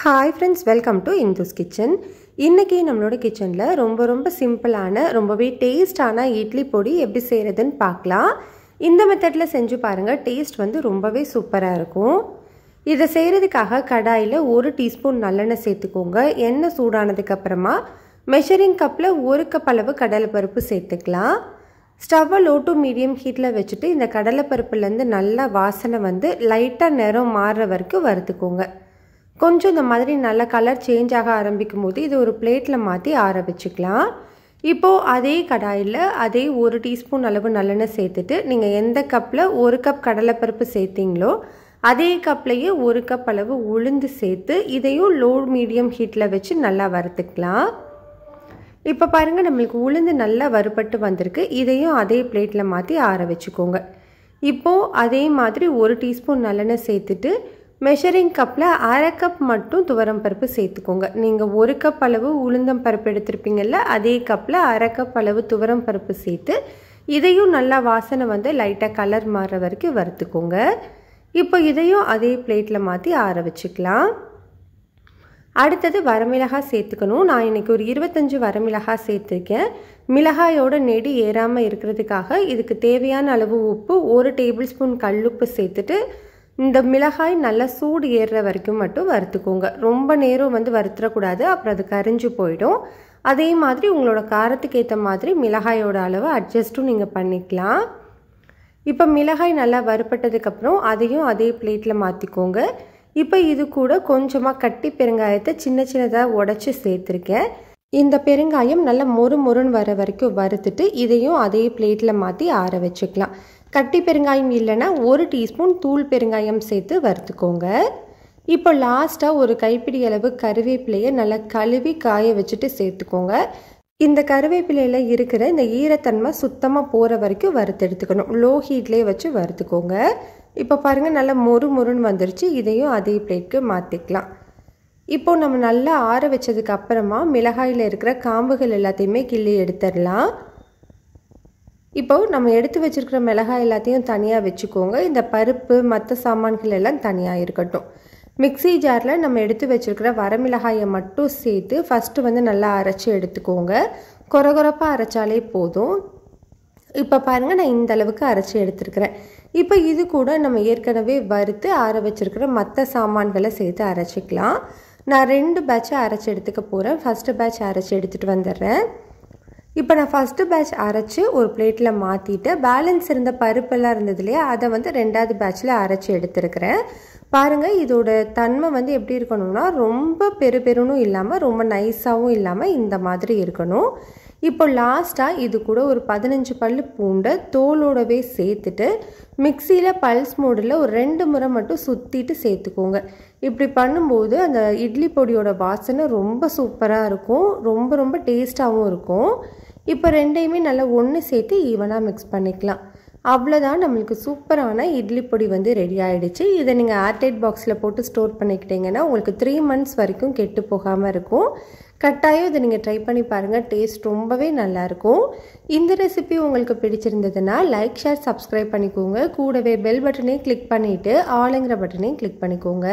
hi friends welcome to Indhu's kitchen இன்றைக்கி நம்மளோட கிச்சனில் ரொம்ப ரொம்ப சிம்பிளான ரொம்பவே டேஸ்டான இட்லி பொடி எப்படி செய்கிறதுன்னு பார்க்கலாம் இந்த மெத்தடில் செஞ்சு பாருங்கள் டேஸ்ட் வந்து ரொம்பவே சூப்பராக இருக்கும் இதை செய்கிறதுக்காக கடாயில் ஒரு டீஸ்பூன் நல்லெண்ணெய் சேர்த்துக்கோங்க எண்ணெய் சூடானதுக்கப்புறமா மெஷரிங் கப்பில் ஒரு கப் அளவு கடலைப்பருப்பு சேர்த்துக்கலாம் ஸ்டவ்வை லோ டு மீடியம் ஹீட்டில் வச்சுட்டு இந்த கடலைப்பருப்புலேருந்து நல்லா வாசனை வந்து லைட்டாக நிறம் மாறுற வரைக்கும் வறுத்துக்கோங்க கொஞ்சம் இந்த மாதிரி நல்ல கலர் சேஞ்ச் ஆக ஆரம்பிக்கும் போது இது ஒரு பிளேட்டில் மாற்றி ஆற வச்சுக்கலாம் இப்போது அதே கடாயில் அதே ஒரு டீஸ்பூன் அளவு நல்லெண்ணெய் சேர்த்துட்டு நீங்கள் எந்த கப்பில் ஒரு கப் கடலைப்பருப்பு சேர்த்திங்களோ அதே கப்லேயே ஒரு கப் அளவு உளுந்து சேர்த்து இதையும் லோ மீடியம் ஹீட்டில் வச்சு நல்லா வறுத்துக்கலாம் இப்போ பாருங்கள் நம்மளுக்கு உளுந்து நல்லா வறுபட்டு வந்திருக்கு இதையும் அதே பிளேட்டில் மாற்றி ஆற வச்சுக்கோங்க இப்போது அதே மாதிரி ஒரு டீஸ்பூன் நல்லெண்ணெய் சேர்த்துட்டு மெஷரிங் கப்பில் அரை கப் மட்டும் துவரம் பருப்பு சேர்த்துக்கோங்க நீங்கள் ஒரு கப் அளவு உளுந்தம் பருப்பு எடுத்திருப்பீங்கள்ல அதே கப்பில் அரை கப் அளவு துவரம் பருப்பு சேர்த்து இதையும் நல்லா வாசனை வந்து லைட்டாக கலர் மாறுற வரைக்கும் வறுத்துக்கோங்க இப்போ இதையும் அதே பிளேட்டில் மாற்றி ஆற வச்சுக்கலாம் அடுத்தது வரமிளகாய் சேர்த்துக்கணும் நான் இன்றைக்கி ஒரு இருபத்தஞ்சி வரமிளகாய் சேர்த்துருக்கேன் மிளகாயோட நெடி ஏறாமல் இருக்கிறதுக்காக இதுக்கு தேவையான அளவு உப்பு ஒரு டேபிள் ஸ்பூன் கல்லுப்பு சேர்த்துட்டு இந்த மிளகாய் நல்லா சூடு ஏறுற வரைக்கும் மட்டும் வறுத்துக்கோங்க ரொம்ப நேரம் வந்து வறுத்துடக்கூடாது அப்புறம் அது கரிஞ்சு போயிடும் அதே மாதிரி உங்களோட காரத்துக்கு ஏற்ற மாதிரி மிளகாயோட அளவு அட்ஜஸ்ட்டும் நீங்கள் பண்ணிக்கலாம் இப்போ மிளகாய் நல்லா வறுப்பட்டதுக்கப்புறம் அதையும் அதே பிளேட்டில் மாற்றிக்கோங்க இப்போ இது கூட கொஞ்சமாக கட்டி பெருங்காயத்தை சின்ன சின்னதாக உடச்சி சேர்த்துருக்கேன் இந்த பெருங்காயம் நல்லா மொறு மொறுன்னு வர வரைக்கும் வறுத்துட்டு இதையும் அதே பிளேட்டில் மாற்றி ஆற வச்சுக்கலாம் கட்டி பெருங்காயம் இல்லைன்னா ஒரு டீஸ்பூன் தூள் பெருங்காயம் சேர்த்து வறுத்துக்கோங்க இப்போ லாஸ்ட்டாக ஒரு கைப்பிடி அளவு கருவேப்பிலையை நல்லா கழுவி காய வச்சுட்டு சேர்த்துக்கோங்க இந்த கருவேப்பிலையில் இருக்கிற இந்த ஈரத்தன்மை சுத்தமாக போகிற வரைக்கும் வறுத்தெடுத்துக்கணும் லோ ஹீட்லேயே வச்சு வறுத்துக்கோங்க இப்போ பாருங்கள் நல்லா மொறு மொறுன்னு வந்துருச்சு இதையும் அதே பிளேட்க்கு மாற்றிக்கலாம் இப்போ நம்ம நல்லா ஆற வச்சதுக்கப்புறமா மிளகாயில் இருக்கிற காம்புகள் எல்லாத்தையுமே கிள்ளி எடுத்துடலாம் இப்போ நம்ம எடுத்து வச்சுருக்கிற மிளகாய் எல்லாத்தையும் தனியாக வச்சுக்கோங்க இந்த பருப்பு மற்ற சாமான்கள் எல்லாம் தனியாக இருக்கட்டும் மிக்சி ஜாரில் நம்ம எடுத்து வச்சுருக்கிற வரமிளகாயை மட்டும் சேர்த்து ஃபஸ்ட்டு வந்து நல்லா அரைச்சி எடுத்துக்கோங்க கொரகொரப்பாக அரைச்சாலே போதும் இப்போ பாருங்கள் நான் இந்த அளவுக்கு அரைச்சி எடுத்துருக்கிறேன் இப்போ இது கூட நம்ம ஏற்கனவே வறுத்து ஆற வச்சுருக்கிற மற்ற சாமான்களை சேர்த்து அரைச்சிக்கலாம் நான் ரெண்டு பேட்சை அரைச்சி எடுத்துக்க போகிறேன் ஃபஸ்ட்டு பேட்ச் அரைச்சி எடுத்துகிட்டு வந்துடுறேன் இப்போ நான் ஃபஸ்ட்டு பேட்ச் அரைச்சி ஒரு பிளேட்டில் மாற்றிட்டு பேலன்ஸ் இருந்த பருப்பெல்லாம் இருந்தது இல்லையா அதை வந்து ரெண்டாவது பேட்ச்சில் அரைச்சி எடுத்துருக்கிறேன் பாருங்கள் இதோட தன்மை வந்து எப்படி இருக்கணும்னா ரொம்ப பெரு பெருன்னு இல்லாமல் ரொம்ப நைஸாகவும் இல்லாமல் இந்த மாதிரி இருக்கணும் இப்போ லாஸ்ட்டாக இது கூட ஒரு பதினஞ்சு பல் பூண்டை தோலோடவே சேர்த்துட்டு மிக்சியில் பல்ஸ் மோடில் ஒரு ரெண்டு முறை மட்டும் சுற்றிட்டு சேர்த்துக்கோங்க இப்படி பண்ணும்போது அந்த இட்லி பொடியோட வாசனை ரொம்ப சூப்பராக இருக்கும் ரொம்ப ரொம்ப டேஸ்ட்டாகவும் இருக்கும் இப்போ ரெண்டையுமே நல்லா ஒன்று சேர்த்து ஈவனாக மிக்ஸ் பண்ணிக்கலாம் அவ்வளோதான் நம்மளுக்கு சூப்பரான இட்லி பொடி வந்து ரெடி ஆகிடுச்சு இதை நீங்கள் ஏர்டைட் பாக்ஸில் போட்டு ஸ்டோர் பண்ணிக்கிட்டிங்கன்னா உங்களுக்கு த்ரீ மந்த்ஸ் வரைக்கும் கெட்டு போகாமல் இருக்கும் கட்டாயம் இதை நீங்கள் ட்ரை பண்ணி பாருங்கள் டேஸ்ட் ரொம்பவே நல்லாயிருக்கும் இந்த ரெசிபி உங்களுக்கு பிடிச்சிருந்ததுன்னா லைக் ஷேர் சப்ஸ்கிரைப் பண்ணிக்கோங்க கூடவே பெல் பட்டனையும் கிளிக் பண்ணிவிட்டு ஆளுங்கிற பட்டனையும் கிளிக் பண்ணிக்கோங்க